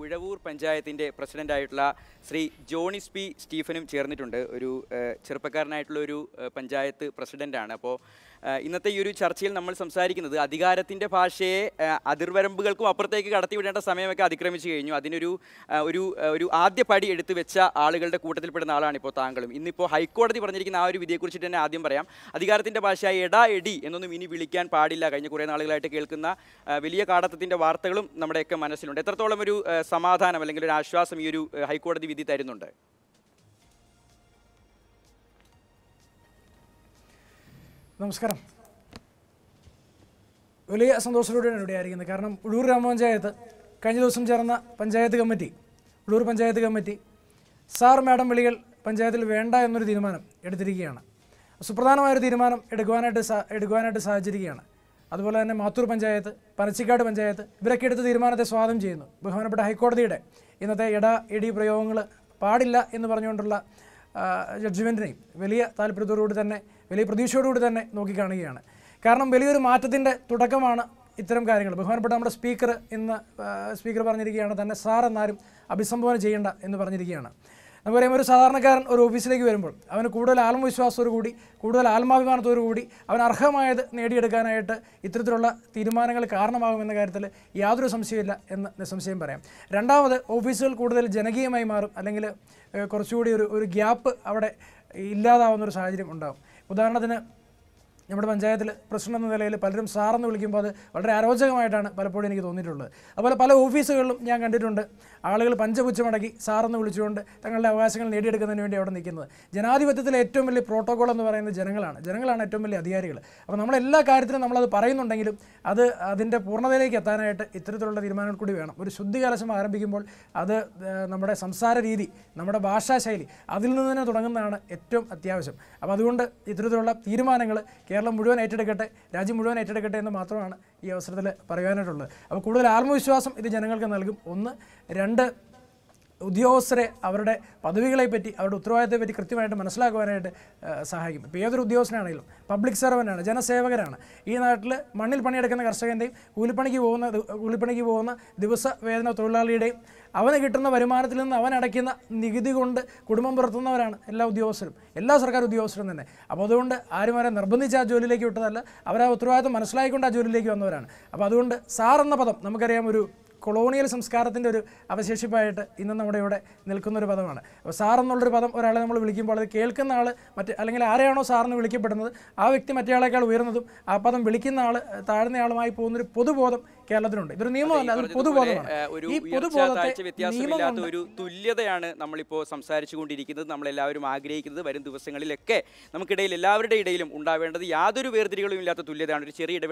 ഉഴവൂർ പഞ്ചായത്തിൻ്റെ പ്രസിഡൻ്റായിട്ടുള്ള ശ്രീ ജോണിസ് പി സ്റ്റീഫനും ചേർന്നിട്ടുണ്ട് ഒരു ചെറുപ്പക്കാരനായിട്ടുള്ള ഒരു പഞ്ചായത്ത് പ്രസിഡൻ്റാണ് അപ്പോൾ ഇന്നത്തെ ഈ ഒരു ചർച്ചയിൽ നമ്മൾ സംസാരിക്കുന്നത് അധികാരത്തിൻ്റെ ഭാഷയെ അതിർവരമ്പുകൾക്കും അപ്പുറത്തേക്ക് കടത്തിവിടേണ്ട സമയമൊക്കെ അതിക്രമിച്ചു കഴിഞ്ഞു അതിനൊരു ഒരു ഒരു ആദ്യ പടി എടുത്തു വെച്ച ആളുകളുടെ കൂട്ടത്തിൽപ്പെടുന്ന ആളാണ് ഇപ്പോൾ താങ്കളും ഇന്നിപ്പോൾ ഹൈക്കോടതി പറഞ്ഞിരിക്കുന്ന ആ ഒരു വിധിയെക്കുറിച്ച് തന്നെ ആദ്യം പറയാം അധികാരത്തിൻ്റെ ഭാഷയായി എടാ എടി എന്നൊന്നും ഇനി വിളിക്കാൻ പാടില്ല കഴിഞ്ഞ കുറേ നാളുകളായിട്ട് കേൾക്കുന്ന വലിയ കാടത്തത്തിൻ്റെ വാർത്തകളും നമ്മുടെയൊക്കെ മനസ്സിലുണ്ട് എത്രത്തോളം ഒരു സമാധാനം അല്ലെങ്കിൽ ഒരു ആശ്വാസം ഈ ഒരു ഹൈക്കോടതി വിധി തരുന്നുണ്ട് നമസ്കാരം വലിയ സന്തോഷത്തോടെയാണ് ഇവിടെ ആയിരിക്കുന്നത് കാരണം ഉള്ളൂർ ഗ്രാമപഞ്ചായത്ത് കഴിഞ്ഞ ദിവസം ചേർന്ന panchayat committee Ulloor panchayat committee sir madam വിളികൾ പഞ്ചായത്തിൽ വേണ്ട എന്നൊരു തീരുമാനം എടുത്തിരിക്കുകയാണ് സുപ്രധാനമായൊരു തീരുമാനം എടുക്കുവാനായിട്ട് എടുക്കുവാനായിട്ട് സാഹചര്യമാണ് അതുപോലെ തന്നെ മാത്തൂർ പഞ്ചായത്ത് പനച്ചിക്കാട് പഞ്ചായത്ത് ഇവരൊക്കെ എടുത്ത തീരുമാനത്തെ സ്വാഗതം ചെയ്യുന്നു ബഹുമാനപ്പെട്ട ഹൈക്കോടതിയുടെ ഇന്നത്തെ ഇട ഇടി പ്രയോഗങ്ങൾ പാടില്ല എന്ന് പറഞ്ഞുകൊണ്ടുള്ള ജഡ്ജ്മെൻറ്റിനെയും വലിയ താല്പര്യത്തോടുകൂടി തന്നെ വലിയ പ്രതീക്ഷയോടുകൂടി തന്നെ നോക്കിക്കാണുകയാണ് കാരണം വലിയൊരു മാറ്റത്തിൻ്റെ തുടക്കമാണ് ഇത്തരം കാര്യങ്ങൾ ബഹുമാനപ്പെട്ട നമ്മുടെ സ്പീക്കർ ഇന്ന് സ്പീക്കർ പറഞ്ഞിരിക്കുകയാണ് തന്നെ സാർ എന്നാരും അഭിസംബോധന ചെയ്യേണ്ട എന്ന് പറഞ്ഞിരിക്കുകയാണ് എന്ന് പറയുമ്പോൾ ഒരു സാധാരണക്കാരൻ ഒരു ഓഫീസിലേക്ക് വരുമ്പോൾ അവന് കൂടുതൽ ആത്മവിശ്വാസത്തോടു കൂടി കൂടുതൽ ആത്മാഭിമാനത്തോടു കൂടി അവൻ അർഹമായത് നേടിയെടുക്കാനായിട്ട് ഇത്തരത്തിലുള്ള തീരുമാനങ്ങൾ കാരണമാകുമെന്ന കാര്യത്തിൽ യാതൊരു സംശയമില്ല എന്ന് നിസ്സംശയം പറയാം രണ്ടാമത് ഓഫീസുകൾ കൂടുതൽ ജനകീയമായി മാറും അല്ലെങ്കിൽ കുറച്ചുകൂടി ഒരു ഒരു ഗ്യാപ്പ് അവിടെ ഇല്ലാതാവുന്ന ഒരു സാഹചര്യം ഉണ്ടാകും ഉദാഹരണത്തിന് നമ്മുടെ പഞ്ചായത്തിൽ പ്രസിഡന്റ് എന്ന നിലയിൽ പലരും സാറെന്ന് വിളിക്കുമ്പോൾ അത് വളരെ അരോചകമായിട്ടാണ് പലപ്പോഴും എനിക്ക് തോന്നിയിട്ടുള്ളത് അതുപോലെ പല ഓഫീസുകളിലും ഞാൻ കണ്ടിട്ടുണ്ട് ആളുകൾ പഞ്ചപുച്ചമടക്കി സാറെന്ന് വിളിച്ചുകൊണ്ട് തങ്ങളുടെ അവകാശങ്ങൾ നേടിയെടുക്കുന്നതിന് വേണ്ടി അവിടെ നിൽക്കുന്നത് ജനാധിപത്യത്തിലെ ഏറ്റവും വലിയ പ്രോട്ടോകോൾ എന്ന് പറയുന്നത് ജനങ്ങളാണ് ജനങ്ങളാണ് ഏറ്റവും വലിയ അധികാരികൾ അപ്പോൾ നമ്മളെല്ലാ കാര്യത്തിലും നമ്മളത് പറയുന്നുണ്ടെങ്കിലും അത് അതിൻ്റെ പൂർണ്ണതയിലേക്ക് എത്താനായിട്ട് ഇത്തരത്തിലുള്ള തീരുമാനങ്ങൾ കൂടി വേണം ഒരു കലശം ആരംഭിക്കുമ്പോൾ അത് നമ്മുടെ സംസാര രീതി നമ്മുടെ ഭാഷാശൈലി അതിൽ നിന്ന് തന്നെ തുടങ്ങുന്നതാണ് ഏറ്റവും അത്യാവശ്യം അപ്പോൾ അതുകൊണ്ട് ഇത്തരത്തിലുള്ള തീരുമാനങ്ങൾ കേരളം മുഴുവൻ ഏറ്റെടുക്കട്ടെ രാജ്യം മുഴുവൻ ഏറ്റെടുക്കട്ടെ എന്ന് മാത്രമാണ് ഈ അവസരത്തിൽ പറയാനായിട്ടുള്ളത് അപ്പോൾ കൂടുതൽ ആത്മവിശ്വാസം ഇത് ജനങ്ങൾക്ക് നൽകും ഒന്ന് രണ്ട് ഉദ്യോഗസ്ഥരെ അവരുടെ പദവികളെപ്പറ്റി അവരുടെ ഉത്തരവാദിത്തത്തെപ്പറ്റി കൃത്യമായിട്ട് മനസ്സിലാക്കുവാനായിട്ട് സഹായിക്കും ഇപ്പോൾ ഏതൊരു ഉദ്യോഗസ്ഥനാണെങ്കിലും പബ്ലിക് സർവൻ്റാണ് ജനസേവകരാണ് ഈ നാട്ടിൽ മണ്ണിൽ പണിയെടുക്കുന്ന കർഷകൻ്റെയും കൂലിപ്പണിക്ക് പോകുന്ന കൂലിപ്പണിക്ക് പോകുന്ന ദിവസ വേതന തൊഴിലാളിയുടെയും അവന് കിട്ടുന്ന വരുമാനത്തിൽ നിന്ന് അവൻ അടയ്ക്കുന്ന നികുതി കൊണ്ട് കുടുംബം പുറത്തുന്നവരാണ് എല്ലാ ഉദ്യോഗസ്ഥരും എല്ലാ സർക്കാർ ഉദ്യോഗസ്ഥരും തന്നെ അപ്പോൾ അതുകൊണ്ട് ആരും അവരെ നിർബന്ധിച്ച് ആ ജോലിയിലേക്ക് വിട്ടതല്ല അവർ ആ ഉത്തരവാദിത്തം മനസ്സിലായിക്കൊണ്ട് ആ ജോലിയിലേക്ക് വന്നവരാണ് അപ്പോൾ അതുകൊണ്ട് സാർ എന്ന പദം നമുക്കറിയാം ഒരു കൊളോണിയൽ സംസ്കാരത്തിൻ്റെ ഒരു അവശേഷിപ്പായിട്ട് ഇന്ന് നമ്മുടെ ഇവിടെ നിൽക്കുന്നൊരു പദമാണ് അപ്പോൾ സാർ എന്നുള്ളൊരു പദം ഒരാളെ നമ്മൾ വിളിക്കുമ്പോൾ അത് കേൾക്കുന്ന ആൾ മറ്റ് അല്ലെങ്കിൽ ആരെയാണോ സാറിന് വിളിക്കപ്പെടുന്നത് ആ വ്യക്തി മറ്റേയാളേക്കാൾ ഉയർന്നതും ആ പദം വിളിക്കുന്ന ആൾ താഴ്ന്നയാളുമായി പോകുന്നൊരു പൊതുബോധം കേരളത്തിലുണ്ട് ഇതൊരു നിയമമല്ല അതൊരു പൊതുബോധമാണ് ഈ പൊതുബോധത്തെ ഒരു തുല്യതയാണ് നമ്മളിപ്പോൾ സംസാരിച്ചു കൊണ്ടിരിക്കുന്നത് നമ്മളെല്ലാവരും ആഗ്രഹിക്കുന്നത് വരും ദിവസങ്ങളിലൊക്കെ നമുക്കിടയിൽ എല്ലാവരുടെ ഇടയിലും ഉണ്ടാവേണ്ടത് യാതൊരു വേർതിരികളും ഇല്ലാത്ത തുല്യതയാണ് ഒരു ചെറിയ